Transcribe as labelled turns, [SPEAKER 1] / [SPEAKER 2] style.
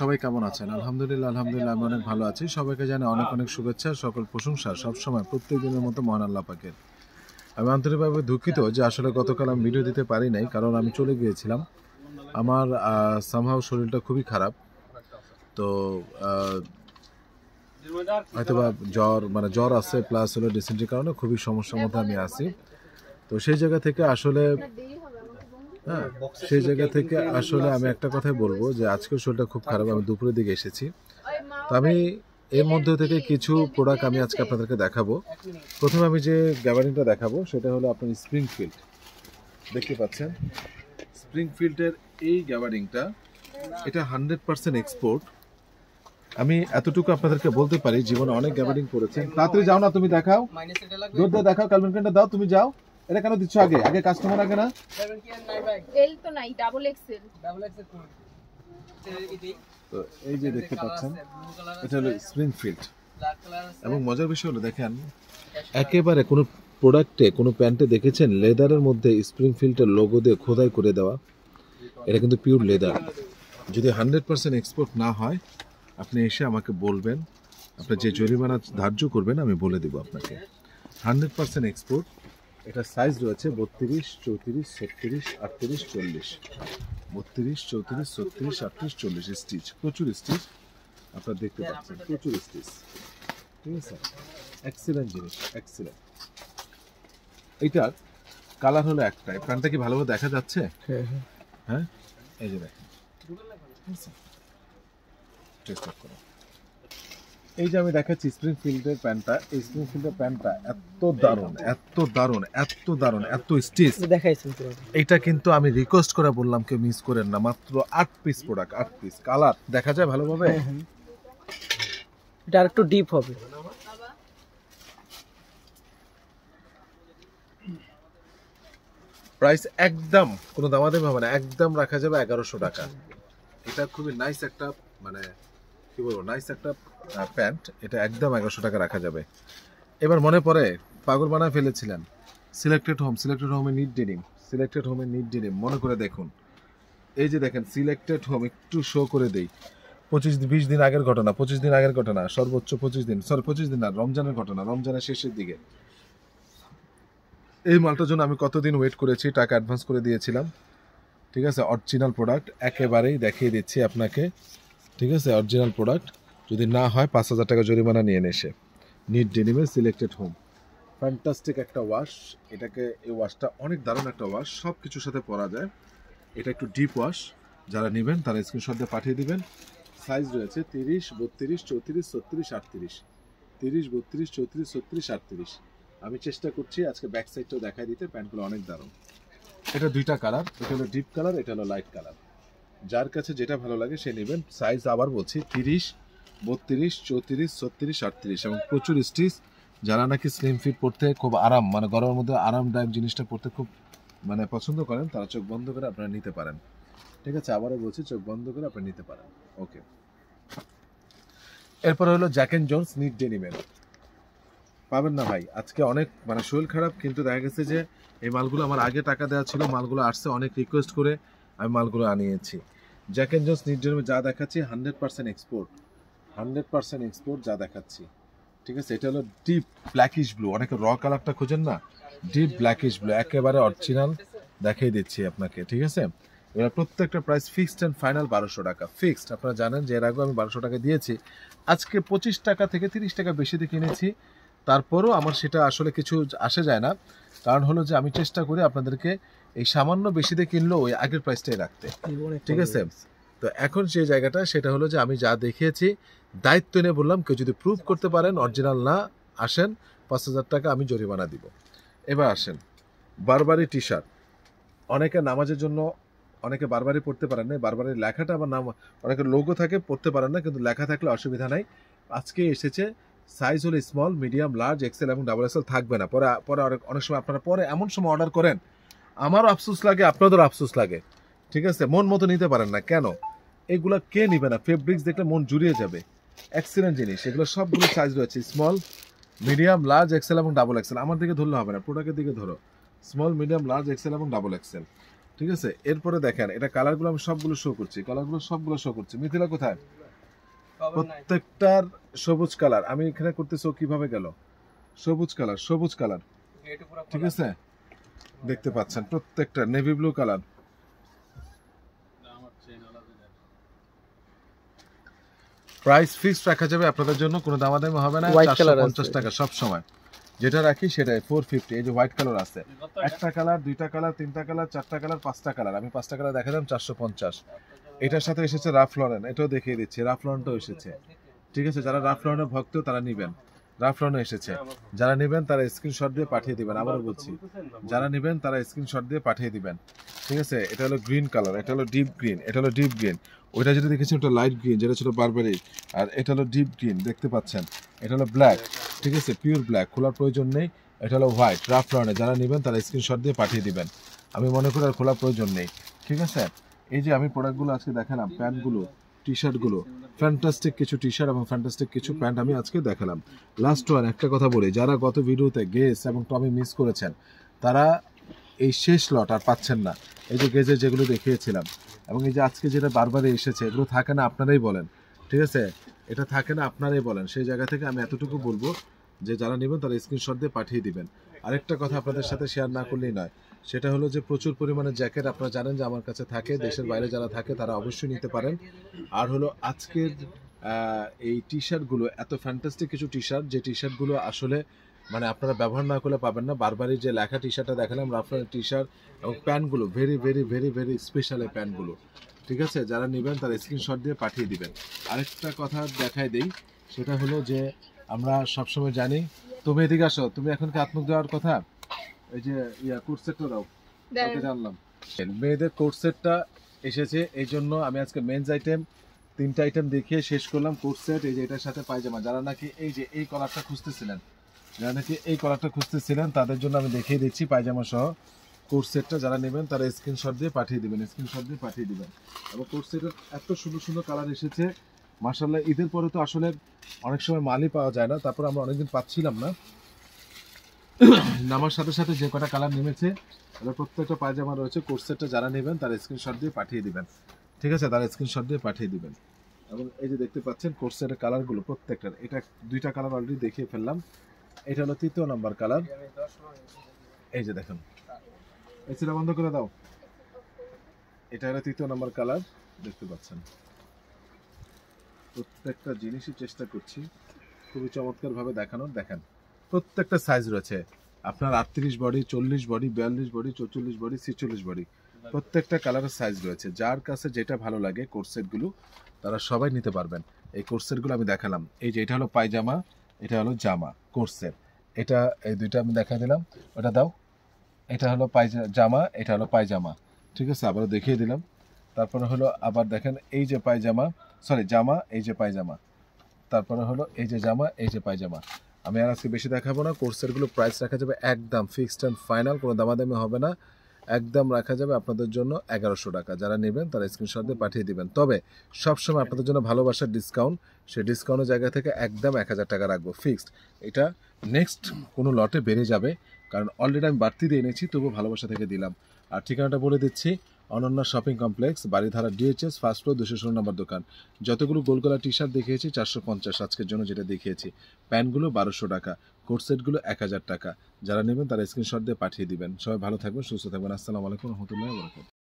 [SPEAKER 1] সবাই কেমন আছেন আলহামদুলিল্লাহ আলহামদুলিল্লাহ আমি অনেক ভালো আছি সবাইকে জানে অনেক অনেক শুভেচ্ছা সকল প্রশংসা সবসময় প্রত্যেক দিনের মতো মহান আল্লাহ পাকের আমি আন্তরিকভাবে দুঃখিত যে আসলে গতকাল আমি ভিডিও দিতে পারি নাই কারণ আমি চলে গিয়েছিলাম আমার সামহাও শরীরটা খুবই খারাপ তো হয়তোবা জ্বর মানে জ্বর আছে প্লাস হলো ডিসেন্ট্রির কারণে খুবই সমস্যার মধ্যে আমি আছি তো সেই জায়গা থেকে আসলে হ্যাঁ সেই জায়গা থেকে আসলে আমি একটা কথাই বলবো যে আজকের শরীরটা খুব খারাপ আমি দুপুরের দিকে এসেছি তো আমি এর মধ্যে থেকে কিছু প্রোডাক্ট আমি আজকে আপনাদেরকে দেখাবো প্রথমে আমি যে গ্যাবারিংটা দেখাবো সেটা হলো আপনার স্প্রিং ফিল্ড দেখতে পাচ্ছেন স্প্রিং ফিল্ডের এই গ্যাবারিংটা এটা হান্ড্রেড পার্সেন্ট এক্সপোর্ট আমি এতটুকু আপনাদেরকে বলতে পারি জীবনে অনেক গ্যাবারিং করেছেন তাড়াতাড়ি যাও না তুমি দেখাও দেখাও ক্যালভিন দাও তুমি যাও এটা কেন দিচ্ছ আগে আগে কাস্টমার আগে না নাই তো এই যে দেখতে পাচ্ছেন এটা হলো স্প্রিংফিল্ড এবং মজার বিষয় হলো দেখেন একেবারে কোনো প্রোডাক্টে কোনো প্যান্টে দেখেছেন লেদারের মধ্যে স্প্রিংফিল্ডের লোগো দিয়ে খোদাই করে দেওয়া এটা কিন্তু পিওর লেদার যদি হান্ড্রেড পার্সেন্ট এক্সপোর্ট না হয় আপনি এসে আমাকে বলবেন আপনার যে জরিমানা ধার্য করবেন আমি বলে দেবো আপনাকে হান্ড্রেড পার্সেন্ট এক্সপোর্ট এটা সাইজ রয়েছে বত্রিশ চৌত্রিশ ছত্রিশ আটত্রিশ চল্লিশ বত্রিশ চৌত্রিশ ছত্রিশ আটত্রিশ চল্লিশ স্টিচ প্রচুর স্টিচ আপনারা দেখতে পাচ্ছেন প্রচুর স্টিচ ঠিক আছে এক্সিলেন্ট জিনিস এক্সিলেন্ট এইটার কালার হলো একটাই প্যান্টটা কি ভালোভাবে দেখা যাচ্ছে হ্যাঁ, হ্যাঁ।, হ্যাঁ এই যে দেখেন টেস্ট করো এই যে আমি দেখাচ্ছি স্প্রিং ফিল্ডের প্যান্টটা এই স্প্রিং ফিল্ডের প্যান্টটা এত দারুণ এত দারুণ এত দারুণ এত স্টিচ দেখাইছেন এটা কিন্তু আমি রিকোয়েস্ট করে বললাম কেউ মিস করেন না মাত্র আট পিস প্রোডাক্ট আট পিস কালার দেখা যায় ভালোভাবে হ্যাঁ, হ্যাঁ। এটা আরেকটু ডিপ হবে প্রাইস একদম কোনো দামাদামি হবে না একদম রাখা যাবে এগারোশো টাকা এটা খুবই নাইস একটা মানে কি বলবো নাইস একটা প্যান্ট এটা একদম এগারোশো টাকা রাখা যাবে এবার মনে পড়ে পাগল বানায় ফেলেছিলেন সিলেক্টেড হোম সিলেক্টেড হোমে নিট ডেনিম সিলেক্টেড হোমে নিট ডেনিম মনে করে দেখুন এই যে দেখেন সিলেক্টেড হোম একটু শো করে দেই পঁচিশ বিশ দিন আগের ঘটনা পঁচিশ দিন আগের ঘটনা সর্বোচ্চ পঁচিশ দিন সরি পঁচিশ দিন না রমজানের ঘটনা রমজানের শেষের দিকে এই মালটার জন্য আমি কতদিন ওয়েট করেছি টাকা অ্যাডভান্স করে দিয়েছিলাম ঠিক আছে অরিজিনাল প্রোডাক্ট একেবারেই দেখিয়ে দিচ্ছি আপনাকে ঠিক আছে অরিজিনাল প্রোডাক্ট যদি না হয় পাঁচ হাজার টাকা জরিমানা নিয়ে নেসে নিট ডেনিমের সিলেক্টেড হোম ফ্যান্টাস্টিক একটা ওয়াশ এটাকে এই ওয়াশটা অনেক দারুণ একটা ওয়াশ সব কিছুর সাথে পরা যায় এটা একটু ডিপ ওয়াশ যারা নেবেন তারা স্ক্রিনশট দিয়ে পাঠিয়ে দিবেন সাইজ রয়েছে তিরিশ বত্রিশ চৌত্রিশ ছত্রিশ আটত্রিশ তিরিশ বত্রিশ চৌত্রিশ ছত্রিশ আটত্রিশ আমি চেষ্টা করছি আজকে ব্যাক সাইডটাও দেখাই দিতে প্যান্টগুলো অনেক দারুণ এটা দুইটা কালার এটা হলো ডিপ কালার এটা হলো লাইট কালার যার কাছে যেটা ভালো লাগে সে নেবেন সাইজ আবার বলছি তিরিশ বত্রিশ চৌত্রিশ ছত্রিশ আটত্রিশ এবং প্রচুর স্টিচ যারা নাকি স্লিম ফিট পড়তে খুব আরাম মানে গরমের মধ্যে আরামদায়ক জিনিসটা পড়তে খুব মানে পছন্দ করেন তারা চোখ বন্ধ করে আপনারা নিতে পারেন ঠিক আছে আবারও বলছি চোখ বন্ধ করে আপনি নিতে পারেন ওকে এরপরে হলো জ্যাক অ্যান্ড জোন্স নিট ডেনিমেল পাবেন না ভাই আজকে অনেক মানে শরীর খারাপ কিন্তু দেখা গেছে যে এই মালগুলো আমার আগে টাকা দেওয়া ছিল মালগুলো আসছে অনেক রিকোয়েস্ট করে আমি মালগুলো আনিয়েছি জ্যাক অ্যান্ড জোন্স নিট ডেনিমেল যা দেখাচ্ছি hundred percent export hundred percent export যা দেখাচ্ছি ঠিক আছে এটা হলো ডিপ ব্ল্যাকিশ ব্লু অনেকে র কালারটা খোঁজেন না ডিপ ব্ল্যাকিশ ব্লু একেবারে অরিজিনাল দেখিয়ে দিচ্ছি আপনাকে ঠিক আছে এবার প্রত্যেকটা প্রাইস ফিক্সড অ্যান্ড ফাইনাল বারোশো টাকা ফিক্সড আপনারা জানেন যে এর আগেও আমি বারোশো টাকা দিয়েছি আজকে পঁচিশ টাকা থেকে তিরিশ টাকা বেশিতে কিনেছি তারপরও আমার সেটা আসলে কিছু আসে যায় না কারণ হলো যে আমি চেষ্টা করি আপনাদেরকে এই সামান্য বেশিতে কিনলেও ওই আগের প্রাইসটাই রাখতে ঠিক আছে তো এখন সেই জায়গাটা সেটা হলো যে আমি যা দেখিয়েছি দায়িত্ব নিয়ে বললাম কেউ যদি প্রুভ করতে পারেন অরিজিনাল না আসেন পাঁচ হাজার টাকা আমি জরিমানা দিব এবার আসেন বারবারি টি শার্ট অনেকে নামাজের জন্য অনেকে বারবারই পড়তে পারেন না বারবারই লেখাটা আবার নাম অনেকে লোগো থাকে পড়তে পারেন না কিন্তু লেখা থাকলে অসুবিধা নাই আজকে এসেছে সাইজ হলে স্মল মিডিয়াম লার্জ এক্সেল এবং ডাবল এক্সেল থাকবে না পরে পরে অনেক অনেক সময় আপনারা পরে এমন সময় অর্ডার করেন আমারও আফসোস লাগে আপনাদেরও আফসোস লাগে ঠিক আছে মন মতো নিতে পারেন না কেন এগুলো কে নিবে না ফেব্রিক্স দেখলে মন জুড়িয়ে যাবে এক্সেলেন্ট জিনিস এগুলো সবগুলো সাইজ রয়েছে স্মল মিডিয়াম লার্জ এক্সেল এবং ডাবল এক্সেল আমার দিকে ধরলে হবে না প্রোডাক্টের দিকে ধরো স্মল মিডিয়াম লার্জ এক্সেল এবং ডাবল এক্সেল ঠিক আছে এরপরে দেখেন এটা কালারগুলো আমি সবগুলো শো করছি কালারগুলো সবগুলো শো করছি মিথিলা কোথায় প্রত্যেকটার সবুজ কালার আমি এখানে করতেছি কিভাবে গেল সবুজ কালার সবুজ কালার ঠিক আছে দেখতে পাচ্ছেন প্রত্যেকটা navy blue colour price fixed রাখা যাবে আপনাদের জন্য কোনো দামাদামি হবে না চারশো টাকা সব সময় যেটা রাখি সেটাই ফোর ফিফটি এই যে হোয়াইট কালার আছে একটা কালার দুইটা কালার তিনটা কালার চারটা কালার পাঁচটা কালার আমি পাঁচটা কালার দেখালাম চারশো পঞ্চাশ এটার সাথে এসেছে রাফ লরেন এটাও দেখিয়ে দিচ্ছি রাফ লরেনটাও এসেছে ঠিক আছে যারা রাফ লরেনের ভক্ত তারা নেবেন রাফলনে এসেছে যারা নেবেন তারা স্ক্রিনশট দিয়ে পাঠিয়ে দিবেন আবারও বলছি যারা নেবেন তারা স্ক্রিনশট দিয়ে পাঠিয়ে দিবেন ঠিক আছে এটা হলো গ্রিন কালার এটা হলো ডিপ গ্রিন এটা হলো ডিপ গ্রিন ওইটা যেটা দেখেছি ওটা লাইট গ্রিন যেটা ছিল বারবারি আর এটা হলো ডিপ গ্রিন দেখতে পাচ্ছেন এটা হলো ব্ল্যাক ঠিক আছে পিওর ব্ল্যাক খোলার প্রয়োজন নেই এটা হলো হোয়াইট রাফ যারা নেবেন তারা স্ক্রিনশট দিয়ে পাঠিয়ে দিবেন আমি মনে করি আর খোলার প্রয়োজন নেই ঠিক আছে এই যে আমি প্রোডাক্টগুলো আজকে দেখালাম প্যান্টগুলো টি শার্টগুলো ফ্যান্টাস্টিক কিছু টি শার্ট এবং ফ্যান্টাস্টিক কিছু প্যান্ট আমি আজকে দেখালাম লাস্ট ওয়ান একটা কথা বলি যারা গত ভিডিওতে গেস এবং টমি মিস করেছেন তারা এই শেষ লট আর পাচ্ছেন না এই যে গেজে যেগুলো দেখিয়েছিলাম এবং এই যে আজকে যেটা বারবারে এসেছে এগুলো থাকে না আপনারাই বলেন ঠিক আছে এটা থাকে না আপনারাই বলেন সেই জায়গা থেকে আমি এতটুকু বলবো যে যারা নেবেন তারা স্ক্রিনশট দিয়ে পাঠিয়ে দিবেন আরেকটা কথা আপনাদের সাথে শেয়ার না করলেই নয় সেটা হলো যে প্রচুর পরিমাণে জ্যাকেট আপনারা জানেন যে আমার কাছে থাকে দেশের বাইরে যারা থাকে তারা অবশ্যই নিতে পারেন আর হলো আজকের এই টি শার্টগুলো এত ফ্যান্টাস্টিক কিছু টি শার্ট যে টি শার্টগুলো আসলে মানে আপনারা ব্যবহার না করলে পাবেন না বারবারই যে লেখা টি শার্টটা দেখালাম রাফলার টি শার্ট এবং প্যান্টগুলো very very very very special এই প্যান্টগুলো ঠিক আছে যারা নেবেন তারা স্ক্রিনশট দিয়ে পাঠিয়ে দিবেন আরেকটা কথা দেখাই দিই সেটা হলো যে আমরা সবসময় জানি তুমি এদিকে আসো তুমি এখন কি আত্মক দেওয়ার কথা এই যে ইয়া কোর্স সেটটা দাও ওকে জানলাম মেয়েদের কোর্স সেটটা এসেছে এই জন্য আমি আজকে মেন্স আইটেম তিনটা আইটেম দেখিয়ে শেষ করলাম কোর্স সেট এই যে এটার সাথে পায়জামা যারা নাকি এই যে এই কলারটা খুঁজতেছিলেন যারা নাকি এই কলারটা খুঁজতেছিলেন তাদের জন্য আমি দেখিয়ে দিচ্ছি পায়জামা সহ কোর্স সেটটা যারা নেবেন তারা স্ক্রিনশট দিয়ে পাঠিয়ে দেবেন স্ক্রিনশট দিয়ে পাঠিয়ে দেবেন এবং কোর্স সেটের এত সুন্দর সুন্দর কালার এসেছে মার্শাল্লাহ ঈদের পরে তো আসলে অনেক সময় মালই পাওয়া যায় না তারপর আমরা অনেকদিন পাচ্ছিলাম না নামার সাথে সাথে যে কটা কালার নেমেছে এবার প্রত্যেকটা পায়জামা রয়েছে কোর্সেটটা যারা নেবেন তার স্ক্রিনশট দিয়ে পাঠিয়ে দিবেন ঠিক আছে তার স্ক্রিনশট দিয়ে পাঠিয়ে দিবেন এবং এই যে দেখতে পাচ্ছেন কোর্সের কালারগুলো প্রত্যেকটার এটা দুইটা কালার অলরেডি দেখিয়ে ফেললাম এটা হলো তৃতীয় নাম্বার কালার এই যে দেখেন এছাড়া বন্ধ করে দাও এটা হলো তৃতীয় নাম্বার কালার দেখতে পাচ্ছেন প্রত্যেকটা জিনিসই চেষ্টা করছি খুবই চমৎকারভাবে দেখানোর দেখেন প্রত্যেকটা সাইজ রয়েছে আপনার আটত্রিশ বডি চল্লিশ বডি বিয়াল্লিশ বডি চৌচল্লিশ বডি ছেচল্লিশ বডি প্রত্যেকটা কালারের সাইজ রয়েছে যার কাছে যেটা ভালো লাগে কোর্সেটগুলো তারা সবাই নিতে পারবেন এই কোর্সেটগুলো আমি দেখালাম এই যে এটা হলো পায়জামা এটা হলো জামা কোর্সের এটা এই দুইটা আমি দেখা দিলাম ওটা দাও এটা হলো পায়জা জামা এটা হলো পায়জামা ঠিক আছে আবারও দেখিয়ে দিলাম তারপরে হলো আবার দেখেন এই যে পায়জামা সরি জামা এই যে পায়জামা তারপরে হলো এই যে জামা এই যে পায়জামা আমি আর আজকে বেশি দেখাবো না কোর্সেরগুলো প্রাইস রাখা যাবে একদম ফিক্সড অ্যান্ড ফাইনাল কোনো দামাদামি হবে না একদম রাখা যাবে আপনাদের জন্য এগারোশো টাকা যারা নেবেন তারা স্ক্রিনশট দিয়ে পাঠিয়ে দিবেন তবে সবসময় আপনাদের জন্য ভালোবাসার ডিসকাউন্ট সেই ডিসকাউন্টের জায়গা থেকে একদম এক হাজার টাকা রাখবো ফিক্সড এটা নেক্সট কোনো লটে বেড়ে যাবে কারণ অলরেডি আমি বাড়তি দিয়ে এনেছি তবু ভালোবাসা থেকে দিলাম আর ঠিকানাটা বলে দিচ্ছি Ananya shopping complex Baridhara DOHS first floor দুশো ষোলো নম্বর দোকান যতগুলো গোলগোলা টি শার্ট দেখিয়েছি চারশো পঞ্চাশ আজকের জন্য যেটা দেখিয়েছি প্যান্টগুলো বারোশো টাকা কোট সেটগুলো এক হাজার টাকা যারা নেবেন তারা স্ক্রিনশট দিয়ে পাঠিয়ে দিবেন সবাই ভালো থাকবেন সুস্থ থাকবেন আসসালামু আলাইকুম রহমতুল্লাহ বরকম